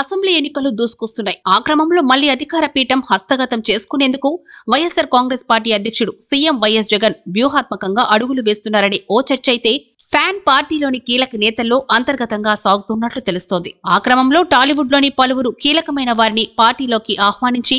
assembly ఎన్నికలు దూసుకొస్తున్నాయి ఆ క్రమంలో మళ్లీ అధికార పీఠం హస్తగతం చేసుకునేందుకు వైఎస్సార్ కాంగ్రెస్ పార్టీ అధ్యక్షుడు సీఎం వైఎస్ జగన్ వ్యూహాత్మకంగా అడుగులు వేస్తున్నారని ఓ చర్చ అయితే ఫ్యాన్ పార్టీలోని కీలక నేతల్లో అంతర్గతంగా సాగుతున్నట్లు తెలుస్తోంది ఆ క్రమంలో టాలీవుడ్ లోని పలువురు కీలకమైన వారిని పార్టీలోకి ఆహ్వానించి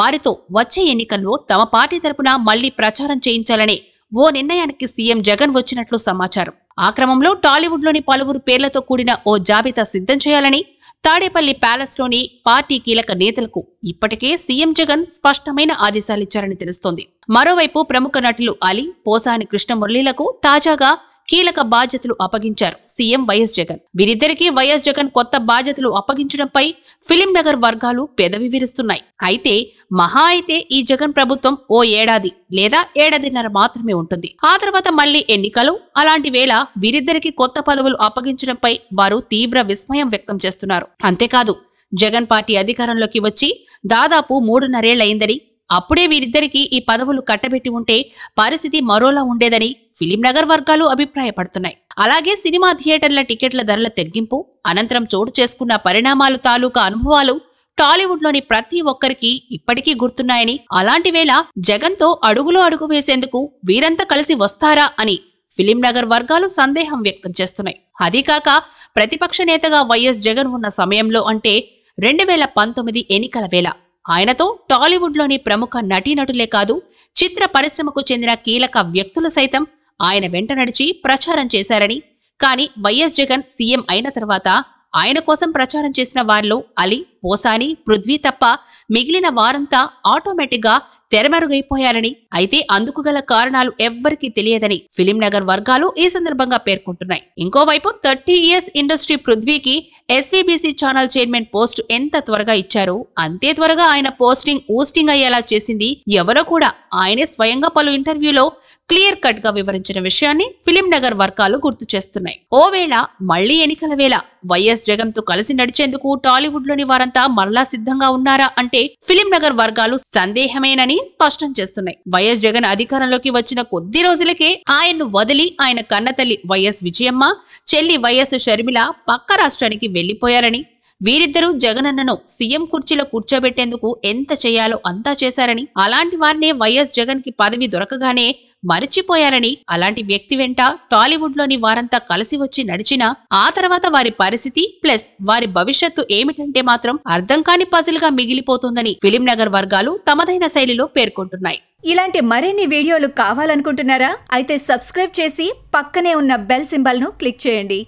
వారితో వచ్చే ఎన్నికల్లో తమ పార్టీ తరపున మళ్లీ ప్రచారం చేయించాలనే ఓ నిర్ణయానికి సీఎం జగన్ వచ్చినట్లు సమాచారం ఆ క్రమంలో టాలీవుడ్లోని పలువురు పేర్లతో కూడిన ఓ జాబితా సిద్ధం చేయాలని తాడేపల్లి ప్యాలెస్లోని పార్టీ కీలక నేతలకు ఇప్పటికే సీఎం జగన్ స్పష్టమైన ఆదేశాలిచ్చారని తెలుస్తోంది మరోవైపు ప్రముఖ నటులు అలీ పోసాని కృష్ణమురళీలకు తాజాగా కీలక బాధ్యతలు అప్పగించారు సీఎం వైఎస్ జగన్ వీరిద్దరికీ వైఎస్ జగన్ కొత్త బాధ్యతలు అప్పగించడంపై ఫిలిం నగర్ వర్గాలు పెదవి విరుస్తున్నాయి అయితే మహా అయితే ఈ జగన్ ప్రభుత్వం ఓ ఏడాది లేదా ఏడాదిన్నర మాత్రమే ఉంటుంది ఆ తర్వాత మళ్లీ ఎన్నికలు అలాంటి వేళ వీరిద్దరికి కొత్త పదవులు అప్పగించడంపై వారు తీవ్ర విస్మయం వ్యక్తం చేస్తున్నారు అంతేకాదు జగన్ పార్టీ అధికారంలోకి వచ్చి దాదాపు మూడున్నరేళ్లయిందని అప్పుడే వీరిద్దరికీ ఈ పదవులు కట్టబెట్టి ఉంటే పరిస్థితి మరోలా ఉండేదని ఫిలిం నగర్ వర్గాలు అభిప్రాయపడుతున్నాయి అలాగే సినిమా థియేటర్ల టికెట్ల ధరల తగ్గింపు అనంతరం చోటు చేసుకున్న పరిణామాలు తాలూకా అనుభవాలు టాలీవుడ్లోని ప్రతి ఒక్కరికి ఇప్పటికీ గుర్తున్నాయని అలాంటి వేళ జగన్తో అడుగులో అడుగు వేసేందుకు వీరంతా కలిసి వస్తారా అని ఫిలిం నగర్ వర్గాలు సందేహం వ్యక్తం చేస్తున్నాయి అదీకాక ప్రతిపక్ష నేతగా వైఎస్ జగన్ ఉన్న సమయంలో అంటే రెండు వేల పంతొమ్మిది ఎన్నికల వేళ ఆయనతో టాలీవుడ్లోని ప్రముఖ నటీనటులే కాదు చిత్ర పరిశ్రమకు చెందిన కీలక వ్యక్తులు సైతం ఆయన వెంట నడిచి ప్రచారం చేశారని కానీ వైఎస్ జగన్ సీఎం అయిన తర్వాత ఆయన కోసం ప్రచారం చేసిన వారిలో అలీ పోసాని పృథ్వీ తప్ప మిగిలిన వారంతా ఆటోమేటిక్గా తెరమరుగైపోయారని అయితే అందుకు గల కారణాలు ఎవ్వరికీ తెలియదని ఫిలిం నగర్ వర్గాలు ఈ సందర్భంగా పేర్కొంటున్నాయి ఇంకోవైపు థర్టీ ఇయర్స్ ఇండస్ట్రీ పృథ్వీకి ఎస్వీబీసీ ఛానల్ చైర్మన్ పోస్ట్ ఎంత త్వరగా ఇచ్చారో అంతే త్వరగా ఆయన పోస్టింగ్ ఊస్టింగ్ అయ్యేలా చేసింది ఎవరో కూడా ఆయనే స్వయంగా పలు ఇంటర్వ్యూలో క్లియర్ కట్ గా వివరించిన విషయాన్ని ఫిలిం నగర్ వర్గాలు గుర్తు చేస్తున్నాయి ఓవేళ మళ్లీ ఎన్నికల వేళ వైఎస్ జగన్ తో కలిసి నడిచేందుకు టాలీవుడ్ లోని వారంతా వారంతా మరలా సిద్ధంగా ఉన్నారా అంటే ఫిలిం నగర్ వర్గాలు సందేహమేనని స్పష్టం చేస్తున్నాయి వైఎస్ జగన్ అధికారంలోకి వచ్చిన కొద్ది రోజులకే ఆయన్ను వదిలి ఆయన కన్నతల్లి వైఎస్ విజయమ్మ చెల్లి వైఎస్ షర్మిల పక్క రాష్ట్రానికి వెళ్లిపోయారని వీరిద్దరూ జగనన్నను సీఎం కుర్చీలో కూర్చోబెట్టేందుకు ఎంత చేయాలో అంతా చేశారని అలాంటి వారినే వైఎస్ జగన్ కి పదవి దొరకగానే మరిచిపోయారని అలాంటి వ్యక్తి వెంట టాలీవుడ్ లోని వారంతా కలిసి వచ్చి నడిచినా ఆ తర్వాత వారి పరిస్థితి ప్లస్ వారి భవిష్యత్తు ఏమిటంటే మాత్రం అర్థం కాని పజిల్ గా మిగిలిపోతుందని ఫిలిం నగర్ వర్గాలు తమదైన శైలిలో పేర్కొంటున్నాయి ఇలాంటి మరిన్ని వీడియోలు కావాలనుకుంటున్నారా అయితే సబ్స్క్రైబ్ చేసి పక్కనే ఉన్న బెల్ సింబల్ను క్లిక్ చేయండి